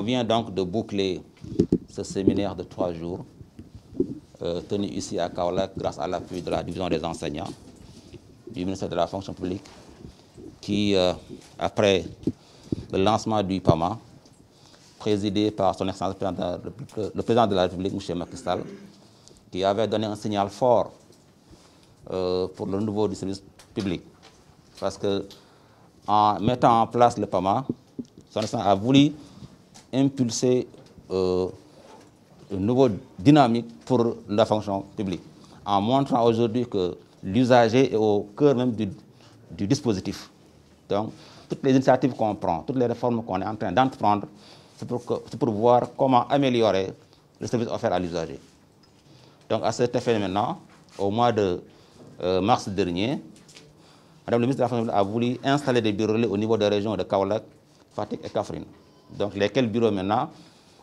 On vient donc de boucler ce séminaire de trois jours, euh, tenu ici à Kaolac grâce à l'appui de la division des enseignants du ministère de la fonction publique, qui, euh, après le lancement du PAMA, présidé par son excellence le président de la République, euh, M. Macky qui avait donné un signal fort pour le nouveau du service public. Parce que en mettant en place le PAMA, son excellence a voulu impulser euh, une nouvelle dynamique pour la fonction publique, en montrant aujourd'hui que l'usager est au cœur même du, dispositif. Donc, toutes les initiatives qu'on prend, toutes les réformes qu'on est en train d'entreprendre, c'est pour, pour, voir comment améliorer le service offert à l'usager. Donc, à cet effet maintenant, au mois de euh, mars dernier, Madame le ministre de la Fonction a voulu installer des bureaux au niveau des régions de Kaolak, Fatik et Kafrine donc lesquels bureaux maintenant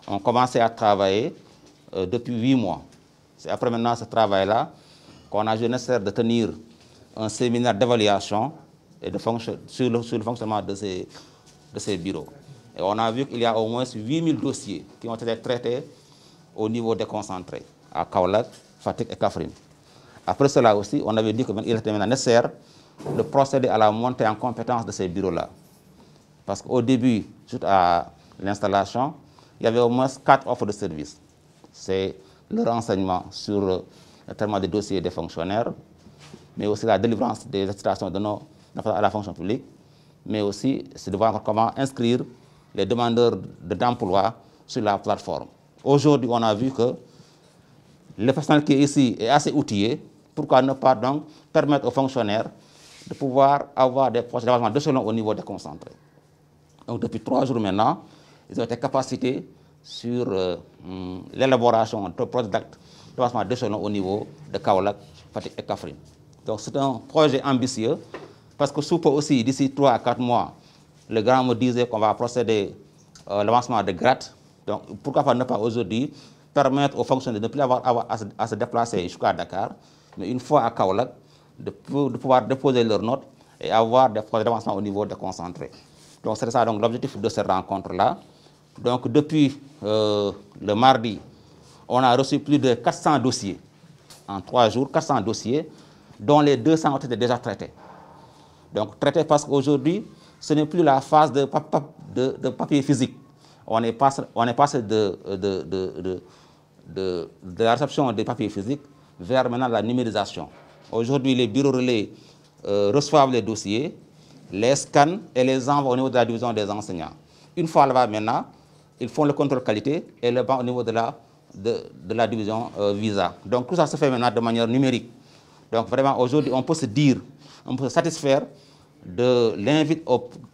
ont commencé à travailler euh, depuis huit mois. C'est après maintenant ce travail-là qu'on a eu nécessaire de tenir un séminaire d'évaluation et de sur, le, fonctionnement de ces, bureaux. Et on a vu qu'il y a au moins 8000 dossiers qui ont été traités au niveau déconcentré, à Kaolak, Fatik et Kafrine. Après cela aussi, on avait dit qu'il était maintenant nécessaire de procéder à la montée en compétence de ces bureaux-là. Parce qu'au début, tout à l'installation, il y avait au moins quatre offres de services. C'est le renseignement sur le euh, traitement des dossiers des fonctionnaires, mais aussi la délivrance des attestations de nos, à la fonction publique, mais aussi c'est de voir comment inscrire les demandeurs d'emploi sur la plateforme. Aujourd'hui, on a vu que le personnel qui est ici est assez outillé. Pourquoi ne pas donc permettre aux fonctionnaires de pouvoir avoir des projets d'avancement de selon au niveau des concentrés. Donc depuis trois jours maintenant, ils ont été capacités sur euh, mm, l'élaboration de projets d'actes de de au niveau de Kaolak, Fatih et Kafrine. Donc c'est un projet ambitieux parce que sous peu aussi, d'ici 3 à 4 mois, le grand me disait qu'on va procéder à euh, l'avancement de gratte. Donc pourquoi pas ne pas aujourd'hui permettre aux fonctionnaires de ne plus avoir, à, se, déplacer jusqu'à Dakar, mais une fois à Kaolak, de, pouvoir déposer leurs notes et avoir des projets d'avancement au niveau de concentré. Donc c'est ça donc l'objectif de cette rencontre-là. Donc depuis euh, le mardi, on a reçu plus de 400 dossiers en trois jours, 400 dossiers, dont les 200 ont été déjà traités. Donc traités parce qu'aujourd'hui, ce n'est plus la phase de, de, papier physique. On est passé, de, la réception des papiers physiques vers maintenant la numérisation. Aujourd'hui, les bureaux relais euh, reçoivent les dossiers, les scannent et les envoient au niveau de la division des enseignants. Une fois là-bas maintenant, ils font le contrôle qualité et le banc au niveau de la, de, la division euh, visa. Donc tout ça se fait maintenant de manière numérique. Donc vraiment aujourd'hui, on peut se dire, on peut se satisfaire de l'invite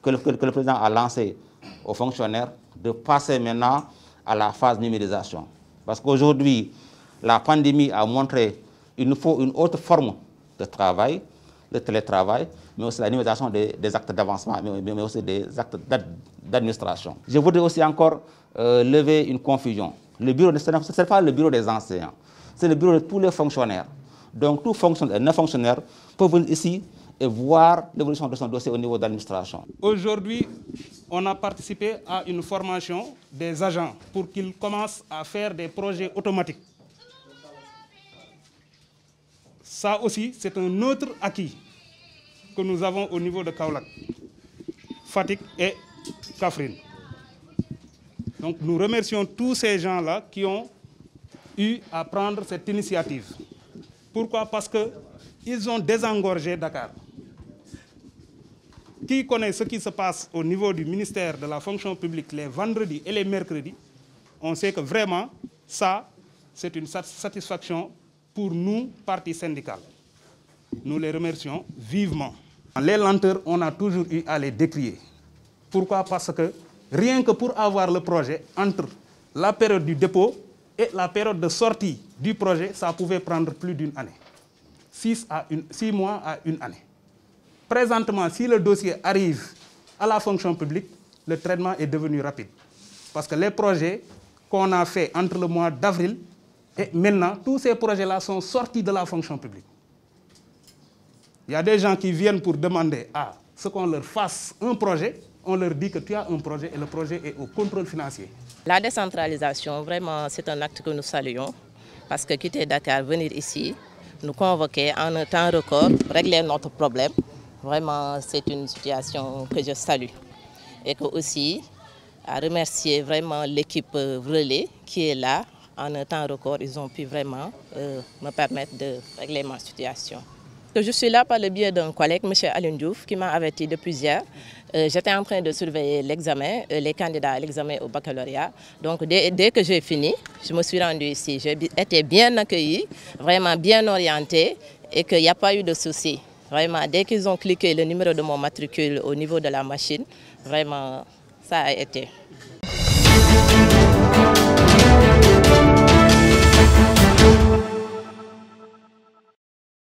que, que, le président a lancé aux fonctionnaires de passer maintenant à la phase numérisation. Parce qu'aujourd'hui, la pandémie a montré qu'il nous faut une autre forme de travail, de télétravail, mais aussi l'animation des, actes d'avancement, mais, aussi des actes d'administration. Je voudrais aussi encore euh, lever une confusion. Le bureau, ce n'est pas le bureau des enseignants, c'est le bureau de tous les fonctionnaires. Donc tous les fonctionnaires peuvent venir ici et voir l'évolution de son dossier au niveau d'administration. Aujourd'hui, on a participé à une formation des agents pour qu'ils commencent à faire des projets automatiques Ça aussi, c'est un autre acquis que nous avons au niveau de Kaulak, Fatik et Kafrine. Donc nous remercions tous ces gens-là qui ont eu à prendre cette initiative. Pourquoi Parce qu'ils ont désengorgé Dakar. Qui connaît ce qui se passe au niveau du ministère de la fonction publique les vendredis et les mercredis, on sait que vraiment, ça, c'est une satisfaction pour nous, Parti syndical, Nous les remercions vivement. Les lenteurs, on a toujours eu à les décrier. Pourquoi Parce que rien que pour avoir le projet, entre la période du dépôt et la période de sortie du projet, ça pouvait prendre plus d'une année. six mois à une année. Présentement, si le dossier arrive à la fonction publique, le traitement est devenu rapide. Parce que les projets qu'on a faits entre le mois d'avril et maintenant, tous ces projets-là sont sortis de la fonction publique. Il y a des gens qui viennent pour demander à ce qu'on leur fasse un projet. On leur dit que tu as un projet et le projet est au contrôle financier. La décentralisation, vraiment, c'est un acte que nous saluons. Parce que quitter Dakar, venir ici, nous convoquer en un temps record, régler notre problème, vraiment, c'est une situation que je salue. Et que aussi, à remercier vraiment l'équipe euh, relais qui est là, en un temps record, ils ont pu vraiment euh, me permettre de régler ma situation. Je suis là par le biais d'un collègue, M. Alun qui m'a averti depuis hier. Euh, j'étais en train de surveiller l'examen, euh, les candidats à l'examen au baccalauréat. Donc dès, que j'ai fini, je me suis rendue ici. J'ai été bien accueillie, vraiment bien orientée et qu'il n'y a pas eu de souci, Vraiment, dès qu'ils ont cliqué le numéro de mon matricule au niveau de la machine, vraiment, ça a été.